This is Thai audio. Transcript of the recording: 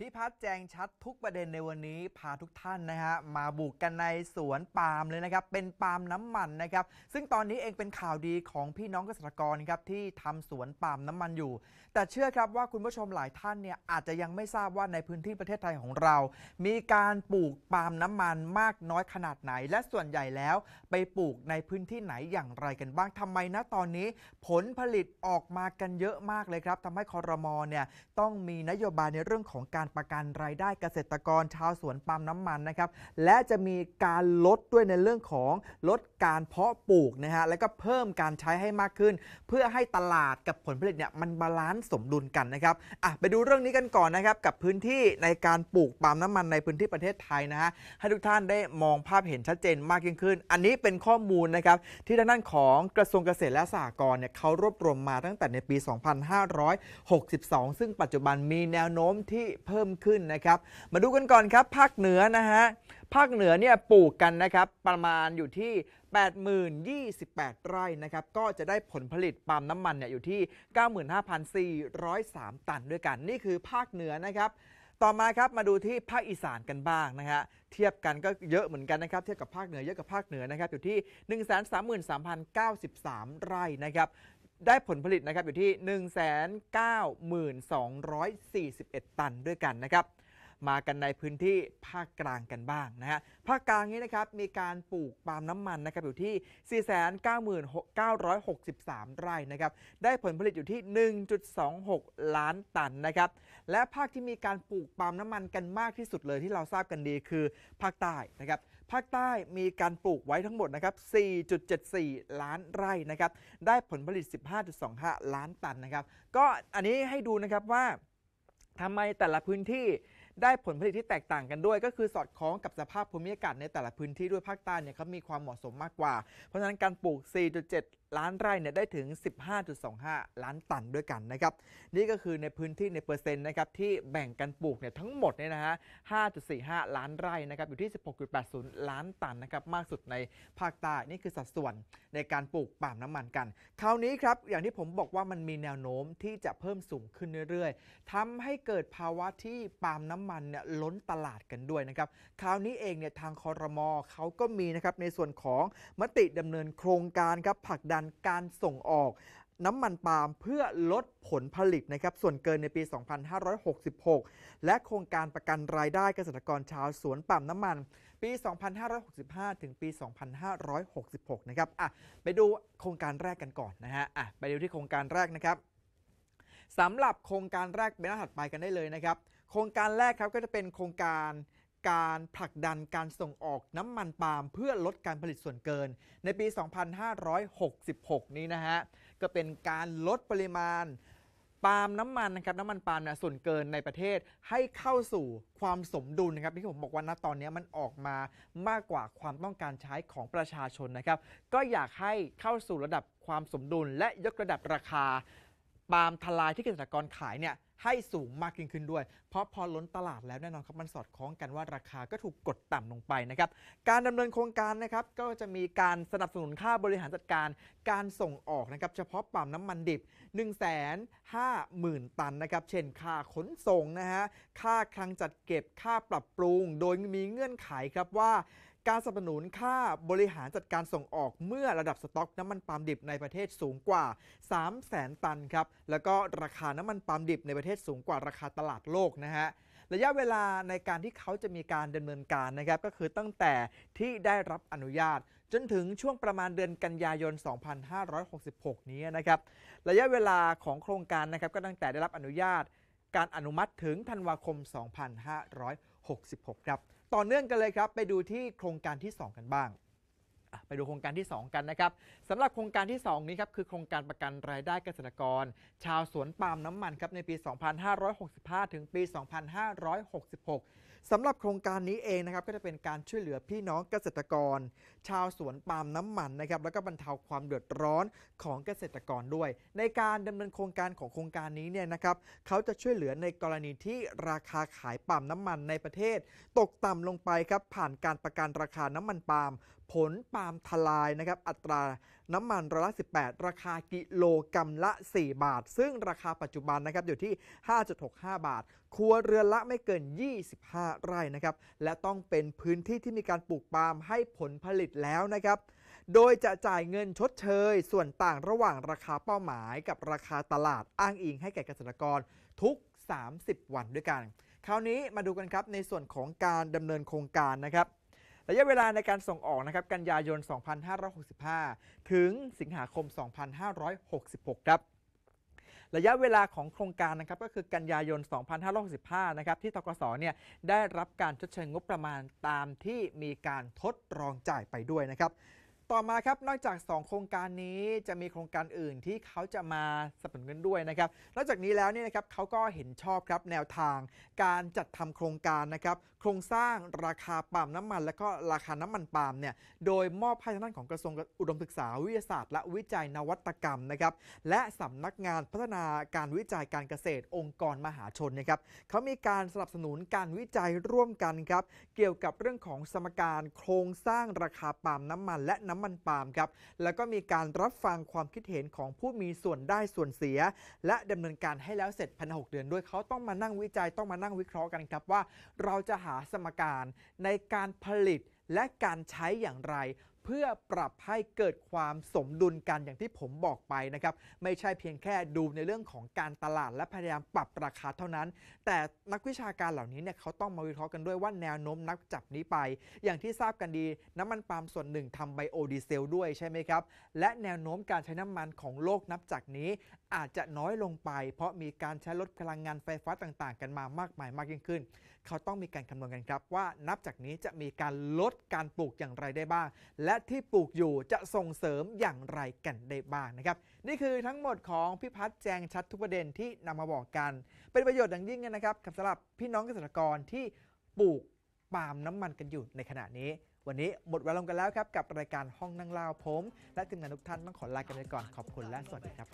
พี่พัฒน์แจงชัดทุกประเด็นในวันนี้พาทุกท่านนะฮะมาบุกกันในสวนปาล์มเลยนะครับเป็นปาล์มน้ำมันนะครับซึ่งตอนนี้เองเป็นข่าวดีของพี่น้องเกษตรกรครับที่ทำสวนปาล์มน้ำมันอยู่ แต่เชื่อครับว่าคุณผู้ชมหลายท่านเนี่ยอาจจะยังไม่ทราบว่าในพื้นที่ประเทศไทยของเรา มีการปลูกปาล์มน้ำมันมากน้อยขนาดไหน และส่วนใหญ่แล้วไปปลูกในพื้นที่ไหนอย่างไรกันบ้างทำไมนะตอนนี้ผลผลิตออกมากันเยอะมากเลยครับทำให้คอรมอเนี่ยต้องมีนโยบายในเรื่องของการประกันรายได้เกษตรกรชาวสวนปาล์มน้ำมันนะครับ และจะมีการลดด้วยในเรื่องของลดการเพาะปลูกนะฮะ แล้วก็เพิ่มการใช้ให้มากขึ้น เพื่อให้ตลาดกับผลผลิตเนี่ยมันบาลานซ์สมดุลกันนะครับ อ่ะไปดูเรื่องนี้กันก่อนนะครับกับพื้นที่ในการปลูกปาล์มน้ำมันในพื้นที่ประเทศไทยนะฮะ ให้ทุกท่านได้มองภาพเห็นชัดเจนมากยิ่งขึ้น อันนี้เป็นข้อมูลนะครับที่ทางด้านของกระทรวงเกษตรและสหกรณ์เนี่ยเขารวบรวมมาตั้งแต่ในปี 2562 ซึ่งปัจจุบันมีแนวโน้มที่เพิ่มิ่มขึ้นนะครับมาดูกันก่อนครับภาคเหนือนะฮะ ภาคเหนือเนี่ยปลูกกันนะครับประมาณอยู่ที่80,028 ไร่นะครับ ก็จะได้ผลผลิตปาล์มน้ำมันเนี่ยอยู่ที่ 95,403 ตันด้วยกัน นี่คือภาคเหนือนะครับ ต่อมาครับมาดูที่ภาคอีสานกันบ้างนะฮะ เทียบกันก็เยอะเหมือนกันนะครับเทียบกับภาคเหนือเยอะกับภาคเหนือนะครับอยู่ที่ 1 3 3 0 9 3 ไร่นะครับได้ผลผลิตนะครับอยู่ที่ 1,9241 ตันด้วยกันนะครับมากันในพื้นที่ภาคกลางกันบ้างนะฮะ ภาคกลางนี้นะครับมีการปลูกปาล์มน้ำมันนะครับอยู่ที่ 4,99,963 ไร่นะครับ ได้ผลผลิตอยู่ที่ 1.26 ล้านตันนะครับ และภาคที่มีการปลูกปาล์มน้ำมันกันมากที่สุดเลยที่เราทราบกันดีคือภาคใต้นะครับ ภาคใต้มีการปลูกไว้ทั้งหมดนะครับ4.74 ล้านไร่นะครับ ได้ผลผลิต 15.25 ล้านตันนะครับ ก็อันนี้ให้ดูนะครับว่าทำไมแต่ละพื้นที่ได้ผลผลิตที่แตกต่างกันด้วย ก็คือสอดคล้องกับสภาพภูมิอากาศในแต่ละพื้นที่ด้วยภาคใต้เนี่ยเขามีความเหมาะสมมากกว่าเพราะฉะนั้นการปลูก 4.7 ล้านไร่เนี่ยได้ถึง 15.25 ล้านตันด้วยกันนะครับนี่ก็คือในพื้นที่ ในเปอร์เซ็นต์นะครับที่แบ่งกันปลูกเนี่ยทั้งหมดเนี่ยนะฮะ 5.45 ล้านไร่นะครับอยู่ที่ 16.80 ล้านตันนะครับมากสุดในภาคใต้นี่คือสัดส่วนในการปลูกปาล์มน้ำมันกันคราวนี้ครับอย่างที่ผมบอกว่ามันมีแนวโน้มที่จะเพิ่มสูงขึ้นเรื่อยๆ ทำให้เกิดภาวะที่ปาล์มน้ำำมันเนี่ยล้นตลาดกันด้วยนะครับคราวนี้เองเนี่ยทางคอรมอเขาก็มีนะครับในส่วนของมติดำเนินโครงการครับผลักดันการส่งออก น้ำมันปาล์มเพื่อลดผลผลิตนะครับส่วนเกินในปี 2566 และโครงการประกันรายได้เกษตรกรชาวสวนปาล์มน้ำมัน ปี 2565 ถึงปี 2566 นะครับอ่ะไปดูโครงการแรกกันก่อนนะฮะอ่ะไปดูที่โครงการแรกนะครับสำหรับโครงการแรกเป็นหน้าถัดไปกันได้เลยนะครับโครงการแรกครับก็จะเป็นโครงการการผลักดันการส่งออกน้ำมันปาล์มเพื่อลดการผลิตส่วนเกินในปี 2566 นี้นะฮะก็เป็นการลดปริมาณ ปาล์มน้ำมันนะครับน้ำมันปาล์มเนี่ยส่วนเกินในประเทศให้เข้าสู่ความสมดุลนะครับที่ผมบอกว่าณตอนนี้มันออกมามากกว่าความต้องการใช้ของประชาชนนะครับ ก็อยากให้เข้าสู่ระดับความสมดุลและยกระดับราคาปาล์มทลายที่เกษตรกรขายเนี่ยให้สูงมากยิ่งขึ้นด้วย เพราะพอล้นตลาดแล้วแน่นอนครับมันสอดคล้องกันว่าราคาก็ถูกกดต่ำลงไปนะครับการดำเนินโครงการนะครับก็จะมีการสนับสนุนค่าบริหารจัดการการส่งออกนะครับเฉพาะปาล์มน้ำมันดิบ 1 5 0 0 0 0 ตันนะครับเช่นค่าขนส่งนะฮะค่าคลังจัดเก็บค่าปรับปรุงโดยมีเงื่อนไขครับว่าการสนับสนุนค่าบริหารจัดการส่งออกเมื่อระดับ สต็อกน้ำมันปาล์มดิบในประเทศสูงกว่า 3 0 0แสนตันครับ แล้วก็ราคาน้ำมันปาล์มดิบ ในประเทศสูงกว่าราคาตลาดโลกนะฮะ ระยะเวลาในการที่เขาจะมีการดำเนินการนะครับก็คือตั้งแต่ที่ได้รับอนุญาต จนถึงช่วงประมาณเดือนกันยายน 2566 นี้นะครับ ระยะเวลาของโครงการนะครับ ก็ตั้งแต่ได้รับอนุญาต การอนุมัติถึงธันวาคม 2500 66 ครับ ต่อเนื่องกันเลยครับ ไปดูที่โครงการที่ 2 กันบ้างไปดูโครงการที่2กันนะครับสำหรับโครงการที่2นี้ครับคือโครงการประกันรายได้เกษตรกรชาวสวนปาล์มน้ำมันครับในปี 2565 ถึงปี 2566สำหรับโครงการนี้เองนะครับก็จะเป็นการช่วยเหลือพี่น้องเกษตรกร ชาวสวนปาล์มน้ำมันนะครับแล้วก็บรรเทาความเดือดร้อนของเกษตรกรด้วย ในการดำเนินโครงการของโครงการนี้เนี่ยนะครับเขาจะช่วยเหลือในกรณีที่ราคาขายปาล์มน้ำมันในประเทศ ตกต่ำลงไปครับผ่านการประกันราคาน้ำมันปาล์มผลปาล์มทลายนะครับ อัตราน้ำมันร้อยละ 18 ราคากิโลกรัมละ 4 บาท ซึ่งราคาปัจจุบันนะครับอยู่ที่ 5.65 บาท ครัวเรือนละไม่เกิน 25 ไร่นะครับ และต้องเป็นพื้นที่ที่มีการปลูกปาล์มให้ผลผลิตแล้วนะครับ โดยจะจ่ายเงินชดเชยส่วนต่างระหว่างราคาเป้าหมาย กับราคาตลาดอ้างอิงให้แก่เกษตรกรทุก 30 วันด้วยกัน คราวนี้มาดูกันครับในส่วนของการดำเนินโครงการนะครับระยะเวลาในการส่งออกนะครับกันยายน 2565 ถึงสิงหาคม 2566 ครับ ระยะเวลาของโครงการนะครับก็คือกันยายน 2565 นะครับที่ทกศเนี่ยได้รับการชดเชยงบประมาณตามที่มีการทดลองจ่ายไปด้วยนะครับต่อมาครับนอกจาก 2 โครงการนี้จะมีโครงการอื่นที่เขาจะมาสนับสนุนกันด้วยนะครับนอกจากนี้แล้วเนี่ยนะครับเขาก็เห็นชอบครับแนวทาง การจัดทำโครงการนะครับโครงสร้างราคาปาล์มน้ำมัน และก็ราคาน้ำมันปาล์มเนี่ยโดยมอบให้ทางด้านของกระทรวงอุดมศึกษาวิทยาศาสตร์ และวิจัยนวัตกรรมนะครับและสำนักงานพัฒนาการวิจัยการเกษตร องค์กรมหาชนนะครับเขามีการสนับสนุนการวิจัยร่วมกันครับเกี่ยวกับเรื่องของสมการโครงสร้างราคาปาล์มน้ำมันและน้ำำมันปาล์มครับ แล้วก็มีการรับฟังความคิดเห็นของผู้มีส่วนได้ส่วนเสีย และดำเนินการให้แล้วเสร็จภายในหเดือนด้วยเขาต้องมานั่งวิจัย ต้องมานั่งวิเคราะห์กันครับว่าเราจะหาสมการในการผลิตและการใช้อย่างไรเพื่อปรับให้เกิดความสมดุลกันอย่างที่ผมบอกไปนะครับไม่ใช่เพียงแค่ดูในเรื่องของการตลาดและพยายามปรับราคาเท่านั้น แต่นักวิชาการเหล่านี้เนี่ยเขาต้องมาวิเคราะห์กันด้วยว่าแนวโน้มนักจับนี้ไป อย่างที่ทราบกันดี น้ำมันปาล์มส่วนหนึ่งทำไบโอดีเซลด้วยใช่ไหมครับ และแนวโน้มการใช้น้ำมันของโลกนับจากนี้ อาจจะน้อยลงไป เพราะมีการใช้ลดพลังงานไฟฟ้าต่างๆ กันมามากมายมากยิ่งขึ้น เขาต้องมีการคำนวณกันครับว่านับจากนี้จะมีการลดการปลูกอย่างไรได้บ้างและและที่ปลูกอยู่จะส่งเสริมอย่างไรกันได้บ้างนะครับ นี่คือทั้งหมดของพิพัฒน์แจงชัดทุกประเด็นที่นำมาบอกกัน เป็นประโยชน์อย่างยิ่งนะครับสำหรับพี่น้องเกษตรกรที่ปลูกปาล์มน้ำมันกันอยู่ในขณะนี้ วันนี้หมดเวลาลงกันแล้วครับกับรายการห้องนั่งเล่าผมและทีมงานทุกท่านต้องขอลากันไปก่อนขอบคุณและสวัสดีครับ